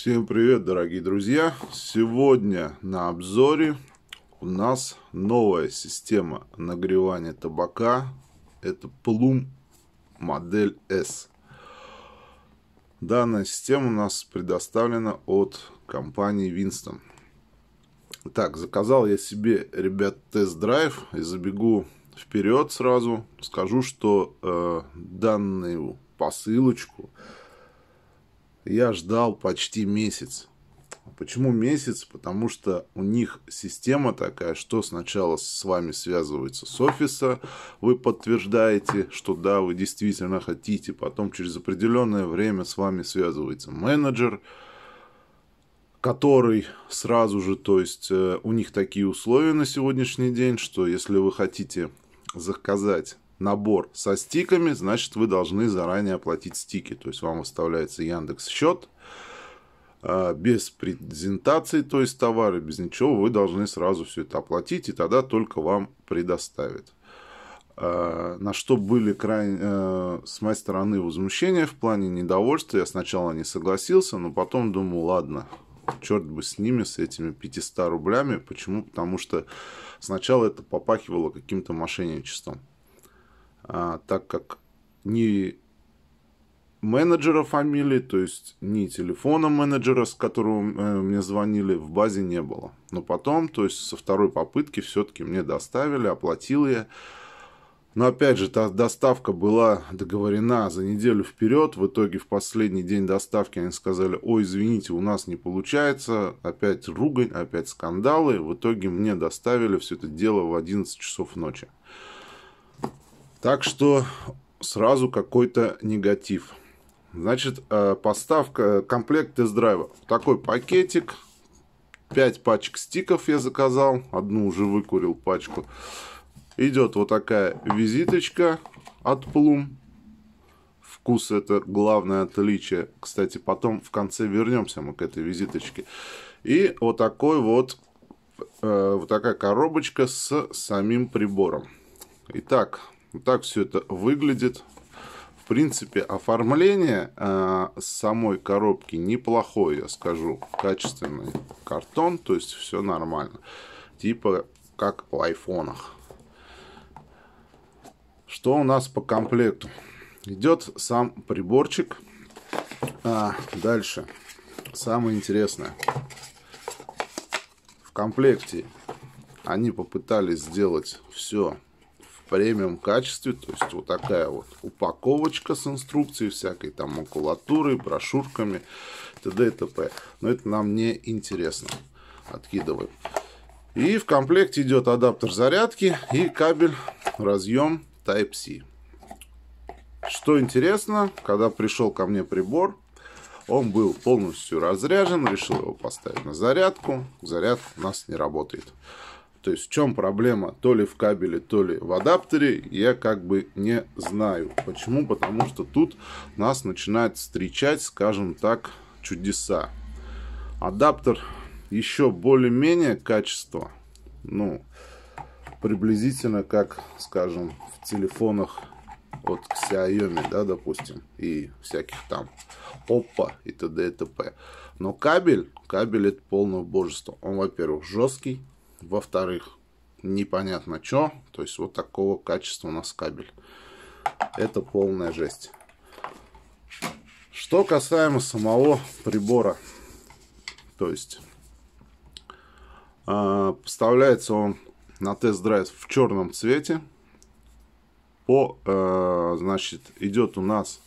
Всем привет, дорогие друзья! Сегодня на обзоре у нас новая система нагревания табака. Это Plum модель S. Данная система у нас предоставлена от компании Winston. Так, заказал я себе, ребят, тест-драйв и забегу вперед сразу. Скажу, что э, данную посылочку я ждал почти месяц. Почему месяц? Потому что у них система такая, что сначала с вами связывается с офиса, вы подтверждаете, что да, вы действительно хотите, потом через определенное время с вами связывается менеджер, который сразу же, то есть э, у них такие условия на сегодняшний день, что если вы хотите заказать набор со стиками, значит, вы должны заранее оплатить стики. То есть вам выставляется Яндекс счет а, без презентации, то есть товара, без ничего, вы должны сразу все это оплатить, и тогда только вам предоставят. А, на что были крайне, э, с моей стороны возмущения в плане недовольства. Я сначала не согласился, но потом думал, ладно, черт бы с ними, с этими 500 рублями. Почему? Потому что сначала это попахивало каким-то мошенничеством. А, так как ни менеджера фамилии, то есть ни телефона менеджера, с которого э, мне звонили, в базе не было. Но потом, то есть со второй попытки все-таки мне доставили, оплатил я. Но опять же, та доставка была договорена за неделю вперед. В итоге в последний день доставки они сказали, ой, извините, у нас не получается. Опять ругань, опять скандалы. В итоге мне доставили все это дело в 11 часов ночи. Так что сразу какой-то негатив. Значит, э, поставка, э, комплект тест-драйва. Такой пакетик, 5 пачек стиков я заказал, одну уже выкурил пачку. Идет вот такая визиточка от Plum. Вкус это главное отличие. Кстати, потом в конце вернемся мы к этой визиточке. И вот такой вот, э, вот такая коробочка с самим прибором. Итак, так все это выглядит. В принципе, оформление э, самой коробки неплохое, я скажу. Качественный картон, то есть все нормально. Типа как в айфонах. Что у нас по комплекту? Идет сам приборчик. А, дальше. Самое интересное. В комплекте они попытались сделать все премиум качестве, то есть вот такая вот упаковочка с инструкцией всякой, там макулатурой, брошюрками, т.д. и т.п. Но это нам не интересно. Откидываем. И в комплекте идет адаптер зарядки и кабель разъем Type-C. Что интересно, когда пришел ко мне прибор, он был полностью разряжен, решил его поставить на зарядку. Заряд у нас не работает. То есть в чем проблема, то ли в кабеле, то ли в адаптере, я как бы не знаю. Почему? Потому что тут нас начинает встречать, скажем так, чудеса. Адаптер еще более-менее качество, ну, приблизительно как, скажем, в телефонах от Xiaomi, да, допустим, и всяких там Oppo и т.д. и т.п. Но кабель, кабель это полное божество. Он, во-первых, жесткий, во-вторых, непонятно что. То есть вот такого качества у нас кабель. Это полная жесть. Что касаемо самого прибора. То есть э, поставляется он на тест-драйв в черном цвете. По, э, значит, идет у нас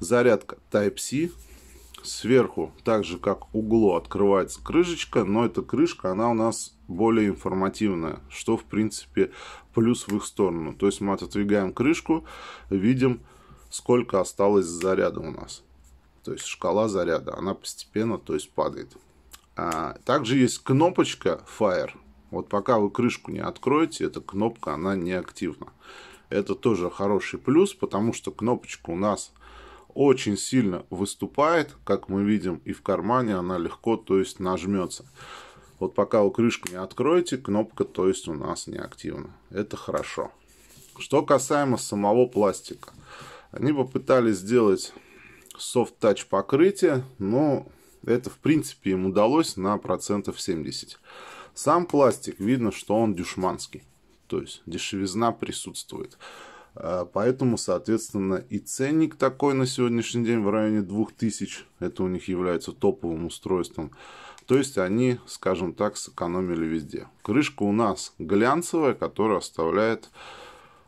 зарядка Type-C Сверху, так же как углу, открывается крышечка, но эта крышка, она у нас более информативная, что, в принципе, плюс в их сторону. То есть мы отодвигаем крышку, видим, сколько осталось заряда у нас. То есть шкала заряда, она постепенно, то есть падает. А, также есть кнопочка Fire. Вот пока вы крышку не откроете, эта кнопка, она не активна. Это тоже хороший плюс, потому что кнопочка у нас очень сильно выступает, как мы видим, и в кармане она легко, то есть нажмется. Вот пока вы крышку не откроете, кнопка, то есть у нас не активна. Это хорошо. Что касаемо самого пластика. Они попытались сделать софт-тач покрытие, но это в принципе им удалось на процентов 70. Сам пластик, видно, что он дюшманский. То есть дешевизна присутствует. А, поэтому, соответственно, и ценник такой на сегодняшний день в районе 2000. Это у них является топовым устройством. То есть они, скажем так, сэкономили везде. Крышка у нас глянцевая, которая оставляет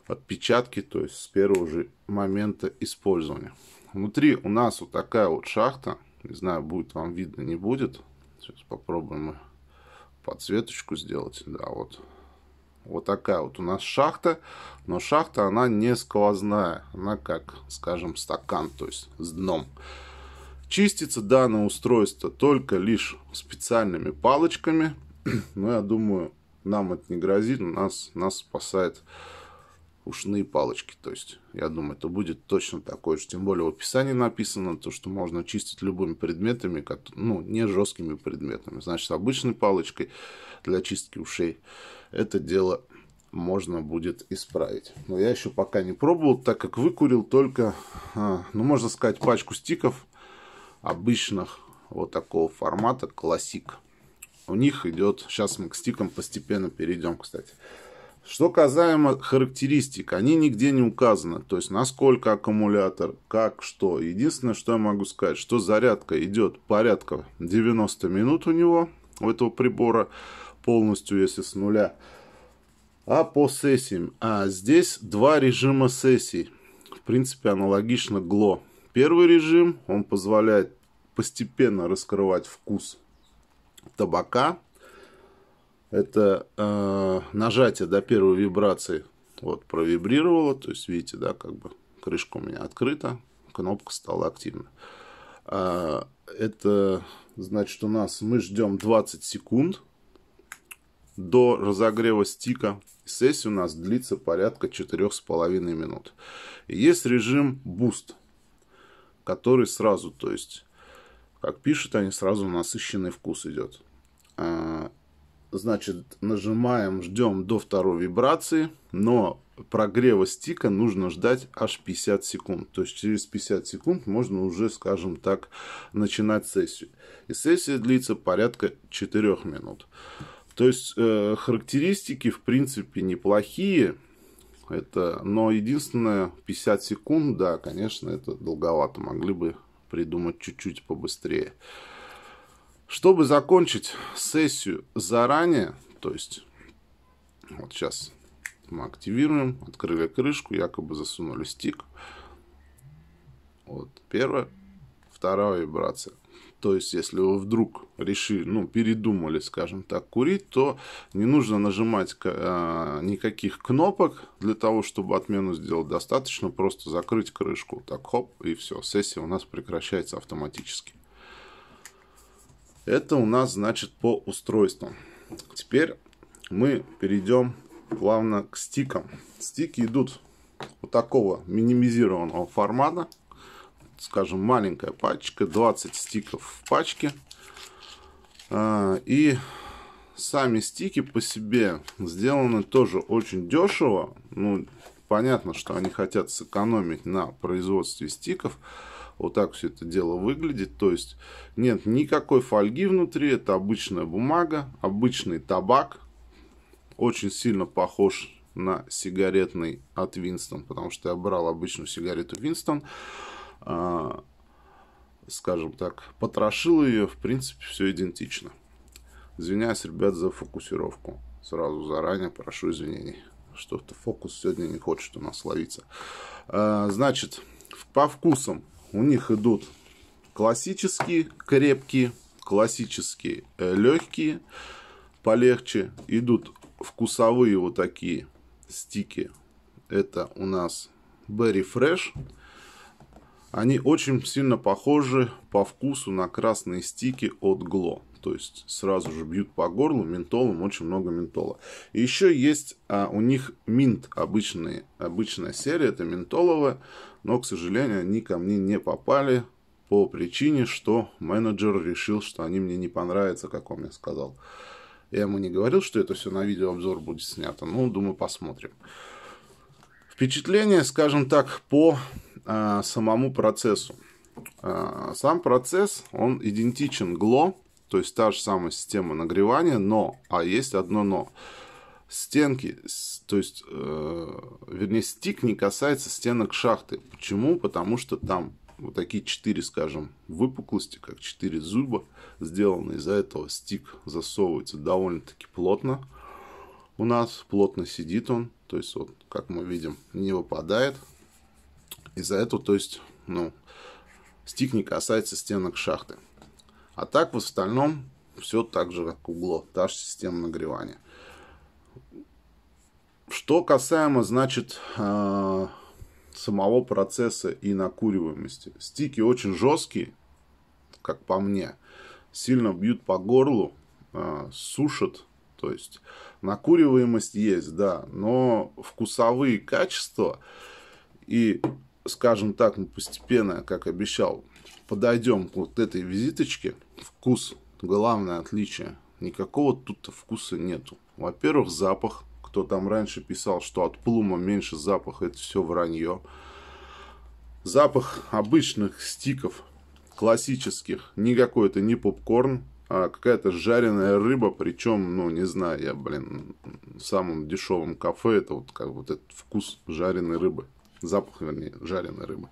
отпечатки, то есть с первого же момента использования. Внутри у нас вот такая вот шахта. Не знаю, будет вам видно, не будет. Сейчас попробуем подсветочку сделать. Да, вот вот такая вот у нас шахта, но шахта она не сквозная, она как, скажем, стакан, то есть с дном. Чистится данное устройство только лишь специальными палочками, но я думаю, нам это не грозит, нас, нас спасает ушные палочки. То есть, я думаю, это будет точно такое же. Тем более в описании написано, то, что можно чистить любыми предметами, ну, не жесткими предметами. Значит, обычной палочкой для чистки ушей это дело можно будет исправить. Но я еще пока не пробовал, так как выкурил только, а, ну, можно сказать, пачку стиков обычных вот такого формата, классик. У них идет, сейчас мы к стикам постепенно перейдем, кстати. Что касаемо характеристик, они нигде не указаны, то есть насколько аккумулятор, как, что. Единственное, что я могу сказать, что зарядка идет порядка 90 минут у него, у этого прибора, полностью если с нуля. А по сессиям, а здесь два режима сессий, в принципе аналогично ГЛО. Первый режим, он позволяет постепенно раскрывать вкус табака, это э, нажатие до первой вибрации вот провибрировало, то есть видите, да, как бы крышка у меня открыта, кнопка стала активна. А, это значит у нас мы ждем 20 секунд до разогрева стика. Сессия у нас длится порядка четырех с половиной минут. есть режим буст, который сразу, то есть, как пишут они, сразу насыщенный вкус идет. А, значит, нажимаем, ждем до второй вибрации, но прогрева стика нужно ждать аж 50 секунд. То есть через 50 секунд можно уже, скажем так, начинать сессию. И сессия длится порядка 4 минут. То есть э, характеристики, в принципе, неплохие. Это, но единственное, 50 секунд, да, конечно, это долговато. Могли бы придумать чуть-чуть побыстрее. Чтобы закончить сессию заранее, то есть вот сейчас мы активируем, открыли крышку, якобы засунули стик. Вот первая, вторая вибрация. То есть, если вы вдруг решили, ну, передумали, скажем так, курить, то не нужно нажимать э, никаких кнопок для того, чтобы отмену сделать. Достаточно просто закрыть крышку. Так, хоп, и все. Сессия у нас прекращается автоматически. Это у нас значит по устройству. Теперь мы перейдем плавно к стикам. Стики идут вот такого минимизированного формата. Скажем, маленькая пачка, 20 стиков в пачке. А, и сами стики по себе сделаны тоже очень дешево. Ну, понятно, что они хотят сэкономить на производстве стиков. Вот так все это дело выглядит. То есть нет никакой фольги внутри. Это обычная бумага, обычный табак. Очень сильно похож на сигаретный от Винстон, потому что я брал обычную сигарету Винстон, а, скажем так, потрошил ее, в принципе, все идентично. Извиняюсь, ребят, за фокусировку. Сразу заранее прошу извинений. Что-то фокус сегодня не хочет у нас ловиться. А, значит, по вкусам у них идут классические крепкие, классические э, легкие, полегче. Идут вкусовые вот такие стики. Это у нас Berry Fresh. Они очень сильно похожи по вкусу на красные стики от Glow. То есть сразу же бьют по горлу ментолом, очень много ментола. И еще есть а, у них минт обычные, обычная серия, это ментоловая но, к сожалению, они ко мне не попали по причине, что менеджер решил, что они мне не понравятся, как он мне сказал. Я ему не говорил, что это все на видеообзор будет снято, но, ну, думаю, посмотрим. Впечатление, скажем так, по э, самому процессу. Э, сам процесс, он идентичен Glo, то есть та же самая система нагревания, но, а есть одно но – стенки, то есть, э, вернее, стик не касается стенок шахты. Почему? Потому что там вот такие четыре, скажем, выпуклости, как четыре зуба сделаны. Из-за этого стик засовывается довольно-таки плотно. У нас плотно сидит он, то есть, вот, как мы видим, не выпадает. Из-за этого, то есть, ну, стик не касается стенок шахты. А так в остальном все так же, как угло, та же система нагревания. Что касаемо, значит, а, самого процесса и накуриваемости. Стики очень жесткие, как по мне, сильно бьют по горлу, а, сушат, то есть накуриваемость есть, да, но вкусовые качества и, скажем так, мы ну, постепенно, как обещал, подойдем к вот этой визиточке. Вкус, главное отличие, никакого тут вкуса нету. Во-первых, запах – кто там раньше писал, что от плума меньше запах, это все вранье. Запах обычных стиков, классических, никакой это не попкорн, а какая-то жареная рыба, причем, ну, не знаю, я, блин, в самом дешевом кафе, это вот как вот этот вкус жареной рыбы, запах, вернее, жареной рыбы.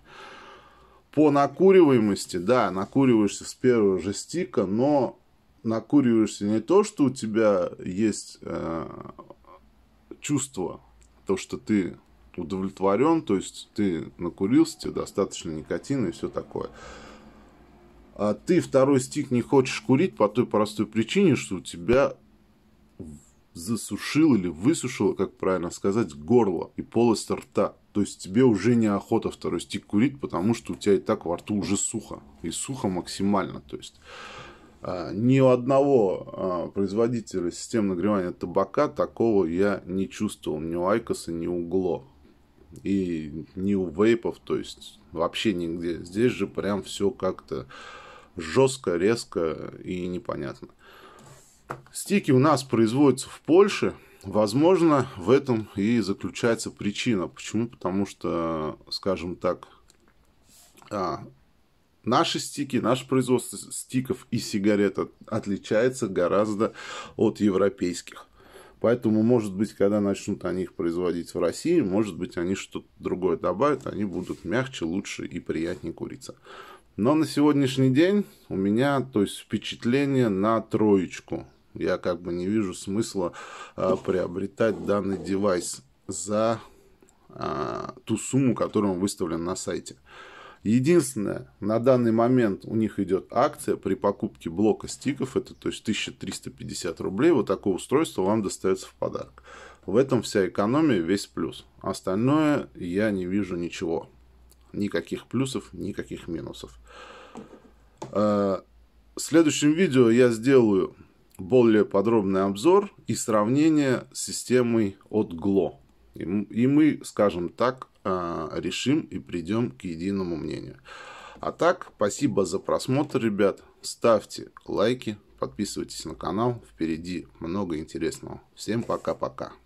По накуриваемости, да, накуриваешься с первого же стика, но накуриваешься не то, что у тебя есть э, чувство, то, что ты удовлетворен, то есть ты накурился, тебе достаточно никотина и все такое. А ты второй стик не хочешь курить по той простой причине, что у тебя засушило или высушило, как правильно сказать, горло и полость рта. То есть тебе уже неохота второй стик курить, потому что у тебя и так во рту уже сухо. И сухо максимально. То есть а, ни у одного а, производителя систем нагревания табака такого я не чувствовал. Ни у Айкоса, ни у Гло. И ни у вейпов, то есть вообще нигде. Здесь же прям все как-то жестко, резко и непонятно. Стики у нас производятся в Польше. Возможно, в этом и заключается причина. Почему? Потому что, скажем так, а, Наши стики, наше производство стиков и сигарет отличается гораздо от европейских. Поэтому, может быть, когда начнут они их производить в России, может быть, они что-то другое добавят, они будут мягче, лучше и приятнее куриться Но на сегодняшний день у меня, то есть, впечатление на троечку. Я как бы не вижу смысла э, приобретать данный девайс за э, ту сумму, которую он выставлен на сайте. Единственное, на данный момент у них идет акция при покупке блока стиков, это то есть 1350 рублей, вот такое устройство вам достается в подарок. В этом вся экономия, весь плюс. Остальное я не вижу ничего. Никаких плюсов, никаких минусов. Э, в следующем видео я сделаю более подробный обзор и сравнение с системой от GLO. И мы, скажем так, а, решим и придем к единому мнению. А так, спасибо за просмотр, ребят. Ставьте лайки, подписывайтесь на канал. Впереди много интересного. Всем пока-пока.